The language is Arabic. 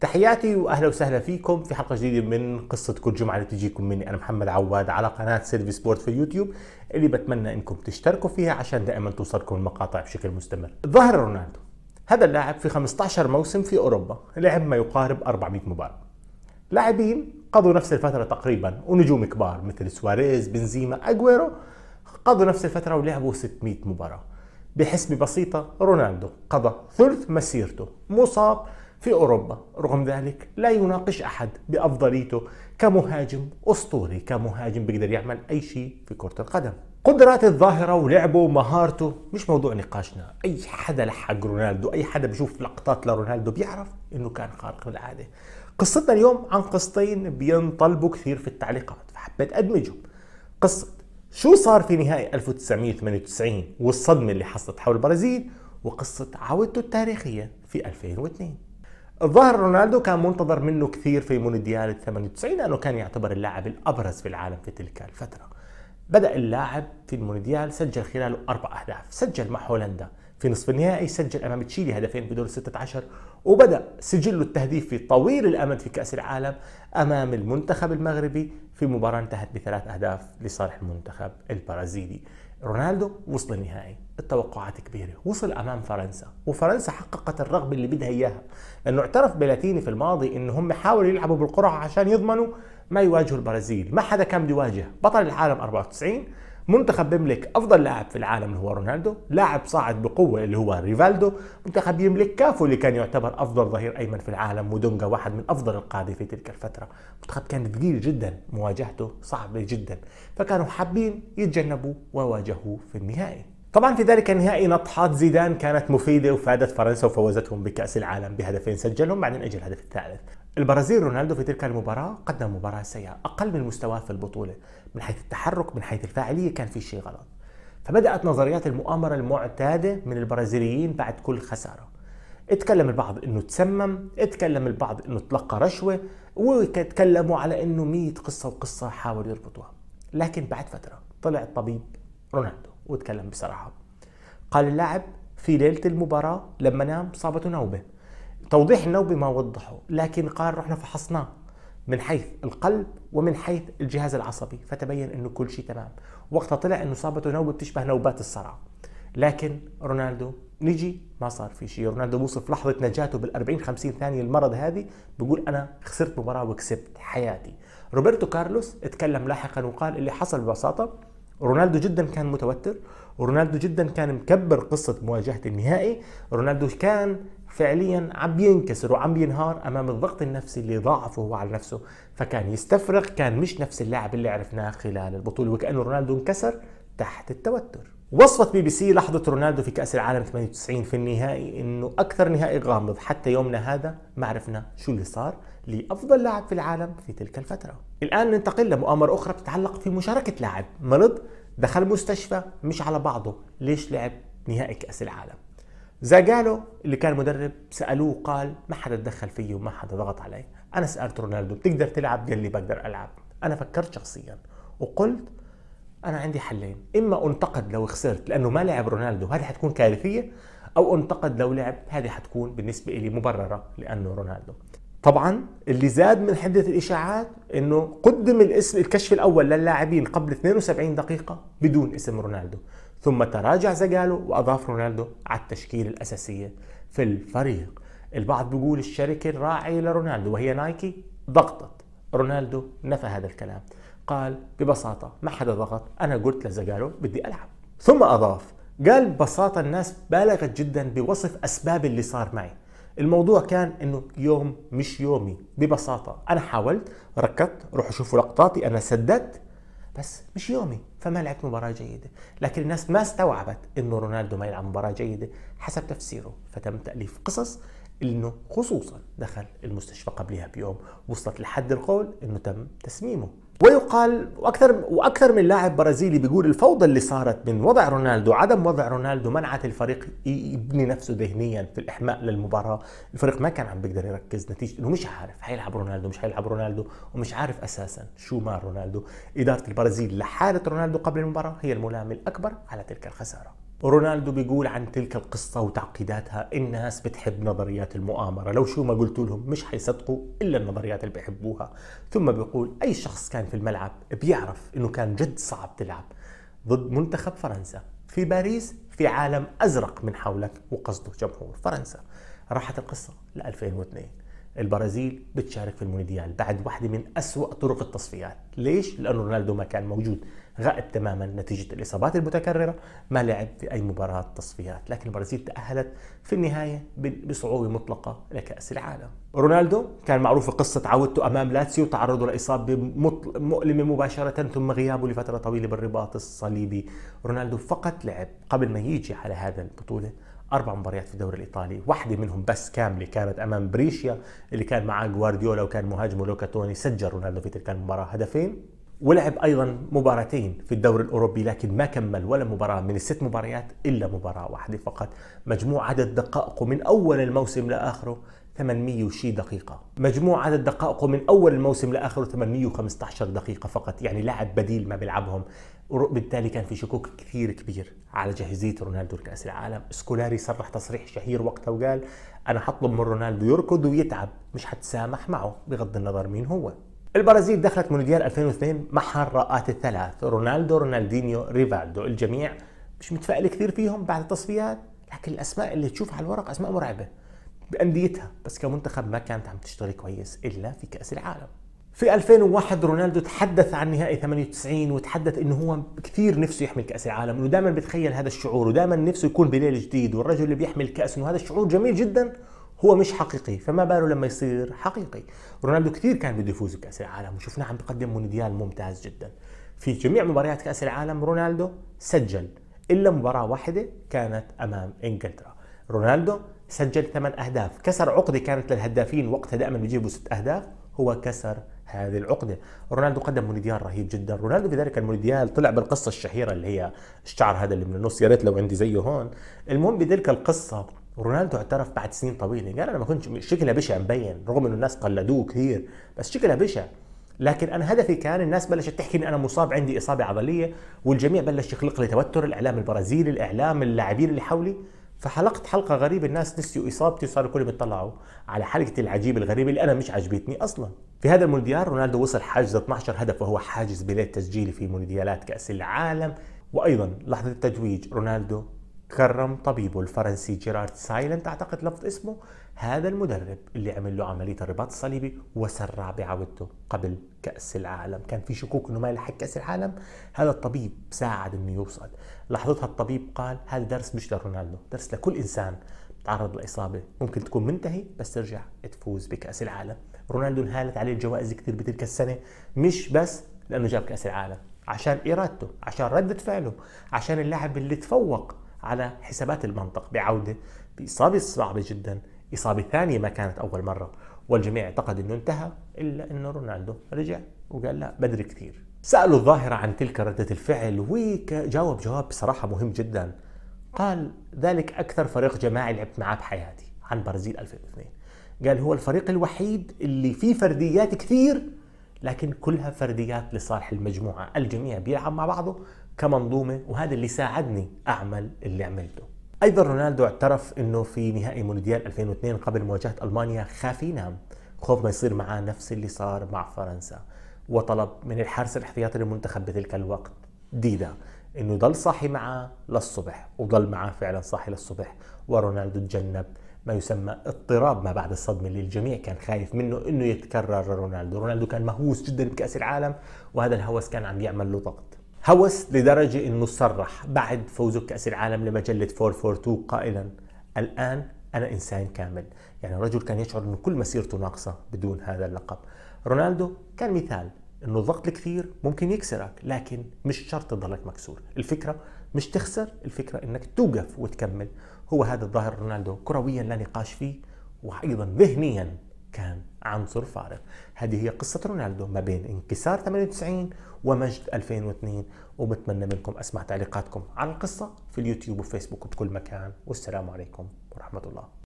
تحياتي واهلا وسهلا فيكم في حلقه جديده من قصه كل جمعه اللي بتجيكم مني انا محمد عواد على قناه سيرفي سبورت في اليوتيوب اللي بتمنى انكم تشتركوا فيها عشان دائما توصلكم المقاطع بشكل مستمر. ظهر رونالدو هذا اللاعب في 15 موسم في اوروبا لعب ما يقارب 400 مباراه. لاعبين قضوا نفس الفتره تقريبا ونجوم كبار مثل سواريز، بنزيما، اجويرو قضوا نفس الفتره ولعبوا 600 مباراه. بحسبة بسيطة رونالدو قضى ثلث مسيرته مصاب في أوروبا رغم ذلك لا يناقش أحد بأفضليته كمهاجم أسطوري كمهاجم بيقدر يعمل أي شيء في كرة القدم قدرات الظاهرة ولعبه ومهارته مش موضوع نقاشنا أي حدا لحق رونالدو أي حدا بشوف لقطات لرونالدو بيعرف أنه كان خارق من العادة قصتنا اليوم عن قصتين بينطلبوا كثير في التعليقات فحبيت أدمجهم قصة شو صار في نهائي 1998 والصدمة اللي حصلت حول البرازيل وقصة عودته التاريخية في 2002 ظهر رونالدو كان منتظر منه كثير في مونديال 98 لأنه كان يعتبر اللاعب الأبرز في العالم في تلك الفترة بدأ اللاعب في المونديال سجل خلاله أربع أهداف سجل مع هولندا في نصف النهائي سجل امام تشيلي هدفين في دور 16 وبدا سجله التهديفي طويل الامد في كاس العالم امام المنتخب المغربي في مباراه انتهت بثلاث اهداف لصالح المنتخب البرازيلي رونالدو وصل النهائي التوقعات كبيره وصل امام فرنسا وفرنسا حققت الرغبه اللي بدها اياها لانه اعترف بلاتيني في الماضي انه هم حاولوا يلعبوا بالقرعه عشان يضمنوا ما يواجهوا البرازيل ما حدا كان بده يواجه بطل العالم 94 منتخب بيملك افضل لاعب في العالم اللي هو رونالدو لاعب صاعد بقوه اللي هو ريفالدو منتخب يملك كافو اللي كان يعتبر افضل ظهير ايمن في العالم ودونجا واحد من افضل القاده في تلك الفتره منتخب كان ثقيل جدا مواجهته صعبه جدا فكانوا حابين يتجنبوا وواجهوه في النهائي طبعا في ذلك النهائي نطحات زيدان كانت مفيدة وفادت فرنسا وفوزتهم بكأس العالم بهدفين سجلهم بعدين اجى الهدف الثالث البرازيل رونالدو في تلك المباراة قدم مباراة سيئة أقل من مستواه في البطولة من حيث التحرك من حيث الفاعلية كان في شيء غلط فبدأت نظريات المؤامرة المعتادة من البرازيليين بعد كل خسارة اتكلم البعض انه تسمم اتكلم البعض انه تلقى رشوة وتكلموا على انه مية قصة وقصة حاولوا يربطوها لكن بعد فترة طلع الطبيب رونالدو وتكلم بصراحة قال اللاعب في ليلة المباراة لما نام صابته نوبة توضيح النوبي ما وضحه لكن قال رحنا فحصناه من حيث القلب ومن حيث الجهاز العصبي فتبين انه كل شيء تمام وقتها طلع انه اصابته نوبه بتشبه نوبات الصرع لكن رونالدو نجي ما صار في شيء رونالدو بوصف لحظة نجاته بال40 50 ثانية المرض هذه بقول أنا خسرت مباراة وكسبت حياتي روبرتو كارلوس اتكلم لاحقا وقال اللي حصل ببساطة رونالدو جدا كان متوتر ورونالدو جدا كان مكبر قصة مواجهة النهائي رونالدو كان فعليا عم بينكسر وعم بينهار امام الضغط النفسي اللي ضاعفه هو على نفسه فكان يستفرغ كان مش نفس اللاعب اللي عرفناه خلال البطوله وكانه رونالدو انكسر تحت التوتر وصفت بي بي سي لحظة رونالدو في كأس العالم 98 في النهائي انه أكثر نهائي غامض حتى يومنا هذا ما عرفنا شو اللي صار لأفضل لاعب في العالم في تلك الفترة. الآن ننتقل لمؤامرة أخرى بتتعلق في مشاركة لاعب مرض دخل مستشفى مش على بعضه، ليش لعب نهائي كأس العالم؟ زاجالو اللي كان مدرب سالوه قال ما حدا تدخل فيي وما حدا ضغط علي انا سالت رونالدو بتقدر تلعب قال لي بقدر العب انا فكرت شخصيا وقلت انا عندي حلين اما انتقد لو خسرت لانه ما لعب رونالدو هذه حتكون كارثيه او انتقد لو لعب هذه حتكون بالنسبه لي مبرره لانه رونالدو طبعا اللي زاد من حده الاشاعات انه قدم الاسم الكشف الاول للاعبين قبل 72 دقيقه بدون اسم رونالدو ثم تراجع زقالو وأضاف رونالدو على التشكيلة الأساسية في الفريق البعض بيقول الشركة الراعية لرونالدو وهي نايكي ضغطت رونالدو نفى هذا الكلام قال ببساطة ما حدا ضغط أنا قلت لزقالو بدي ألعب ثم أضاف قال ببساطة الناس بالغت جدا بوصف أسباب اللي صار معي الموضوع كان انه يوم مش يومي ببساطة انا حاولت ركضت روحوا شوفوا لقطاتي انا سددت بس مش يومي فما لعبت مباراة جيدة لكن الناس ما استوعبت انه رونالدو ما يلعب مباراة جيدة حسب تفسيره فتم تأليف قصص انه خصوصا دخل المستشفى قبلها بيوم وصلت لحد القول انه تم تسميمه ويقال واكثر واكثر من لاعب برازيلي بيقول الفوضى اللي صارت من وضع رونالدو عدم وضع رونالدو منعت الفريق يبني نفسه ذهنيا في الاحماء للمباراه، الفريق ما كان عم بيقدر يركز نتيجه انه مش عارف حيلعب رونالدو مش حيلعب رونالدو ومش عارف اساسا شو ما رونالدو، اداره البرازيل لحاله رونالدو قبل المباراه هي الملام الاكبر على تلك الخساره. رونالدو بيقول عن تلك القصة وتعقيداتها الناس بتحب نظريات المؤامرة لو شو ما قلت لهم مش حيصدقوا إلا النظريات اللي بيحبوها ثم بيقول أي شخص كان في الملعب بيعرف إنه كان جد صعب تلعب ضد منتخب فرنسا في باريس في عالم أزرق من حولك وقصده جمهور فرنسا راحت القصة ل 2002 البرازيل بتشارك في المونديال بعد واحدة من أسوأ طرق التصفيات ليش؟ لأنه رونالدو ما كان موجود غائب تماما نتيجة الإصابات المتكررة ما لعب في أي مباراة تصفيات لكن البرازيل تأهلت في النهاية بصعوبة مطلقة لكأس العالم رونالدو كان معروف قصة عودته أمام لاتسيو تعرضه لإصابة مؤلمة مباشرة ثم غيابه لفترة طويلة بالرباط الصليبي رونالدو فقط لعب قبل ما يجي على هذا البطولة اربع مباريات في الدوري الايطالي واحده منهم بس كامله كانت امام بريشيا اللي كان معاه جوارديولا وكان مهاجمه لوكا توني سجل رونالدو في تلك المباراه هدفين ولعب ايضا مباراتين في الدوري الاوروبي لكن ما كمل ولا مباراه من الست مباريات الا مباراه واحده فقط مجموع عدد دقائقه من اول الموسم لاخره 800 وشي دقيقة مجموع عدد دقائقه من أول الموسم لآخره 815 دقيقة فقط يعني لاعب بديل ما بيلعبهم وبالتالي كان في شكوك كثير كبير على جاهزية رونالدو لكأس العالم سكولاري صرح تصريح شهير وقتها وقال أنا حطلب من رونالدو يركض ويتعب مش حتسامح معه بغض النظر مين هو البرازيل دخلت مونديال 2002 مع الرقات الثلاث رونالدو رونالدينيو ريفالدو الجميع مش متفائل كثير فيهم بعد التصفيات لكن الأسماء اللي تشوفها على الورق أسماء مرعبة بانديتها بس كمنتخب ما كانت عم تشتغل كويس الا في كاس العالم في 2001 رونالدو تحدث عن نهائي 98 وتحدث انه هو كثير نفسه يحمل كاس العالم انه دائما بتخيل هذا الشعور ودائما نفسه يكون بليل جديد والرجل اللي بيحمل كاس انه هذا الشعور جميل جدا هو مش حقيقي فما باله لما يصير حقيقي رونالدو كثير كان بده يفوز بكاس العالم وشفناه عم بقدم مونديال ممتاز جدا في جميع مباريات كاس العالم رونالدو سجل الا مباراه واحده كانت امام انجلترا رونالدو سجل ثمان أهداف كسر عقدة كانت للهدافين وقتها دائما بيجيبوا ست أهداف هو كسر هذه العقدة رونالدو قدم مونديال رهيب جدا رونالدو في ذلك المونديال طلع بالقصة الشهيرة اللي هي الشعر هذا اللي من النص يا ريت لو عندي زيه هون المهم بتلك القصة رونالدو اعترف بعد سنين طويلة قال أنا ما كنت شكلها بشع مبين رغم إنه الناس قلدوه كثير بس شكلها بشع لكن انا هدفي كان الناس بلشت تحكي اني انا مصاب عندي اصابه عضليه والجميع بلش يخلق لي توتر الاعلام البرازيلي الاعلام اللاعبين اللي حولي فحلقت حلقه غريبه الناس نسيوا اصابتي وصاروا كلهم يطلعوا على حلقتي العجيب الغريبه اللي انا مش عجبتني اصلا في هذا المونديال رونالدو وصل حاجز 12 هدف وهو حاجز بليد تسجيلي في مونديالات كاس العالم وايضا لحظه التتويج رونالدو كرم طبيبه الفرنسي جيرارد سايلنت اعتقد لفظ اسمه هذا المدرب اللي عمل له عملية الرباط الصليبي وسرع بعودته قبل كأس العالم كان في شكوك انه ما يلحق كأس العالم هذا الطبيب ساعد انه يوصل لحظتها الطبيب قال هذا درس مش لرونالدو درس لكل انسان تعرض لإصابة ممكن تكون منتهي بس ترجع تفوز بكأس العالم رونالدو انهالت عليه الجوائز كثير بتلك السنة مش بس لأنه جاب كأس العالم عشان إرادته عشان ردة فعله عشان اللاعب اللي تفوق على حسابات المنطق بعودة بإصابة صعبة جدا إصابة ثانية ما كانت أول مرة والجميع اعتقد أنه انتهى إلا أنه رونالدو رجع وقال لا بدري كثير سألوا الظاهرة عن تلك ردة الفعل وجاوب جواب بصراحة مهم جدا قال ذلك أكثر فريق جماعي لعبت معاه بحياتي عن برازيل 2002 قال هو الفريق الوحيد اللي فيه فرديات كثير لكن كلها فرديات لصالح المجموعة الجميع بيلعب مع بعضه كمنظومه وهذا اللي ساعدني اعمل اللي عملته ايضا رونالدو اعترف انه في نهائي مونديال 2002 قبل مواجهه المانيا خاف ينام خوف ما يصير معاه نفس اللي صار مع فرنسا وطلب من الحارس الاحتياطي للمنتخب بتلك الوقت ديدا انه يضل صاحي معاه للصبح وضل معاه فعلا صاحي للصبح ورونالدو تجنب ما يسمى اضطراب ما بعد الصدمة اللي الجميع كان خايف منه انه يتكرر رونالدو رونالدو كان مهووس جدا بكأس العالم وهذا الهوس كان عم يعمل له ضغط هوس لدرجة أنه صرح بعد فوزه بكأس العالم لمجلة 442 قائلا الآن أنا إنسان كامل يعني الرجل كان يشعر أنه كل مسيرته ناقصة بدون هذا اللقب رونالدو كان مثال أنه الضغط الكثير ممكن يكسرك لكن مش شرط تضلك مكسور الفكرة مش تخسر الفكرة أنك توقف وتكمل هو هذا الظاهر رونالدو كرويا لا نقاش فيه وأيضا ذهنيا كان عنصر فارق هذه هي قصة رونالدو ما بين انكسار 98 ومجد 2002 وبتمنى منكم أسمع تعليقاتكم عن القصة في اليوتيوب وفيسبوك وبكل مكان والسلام عليكم ورحمة الله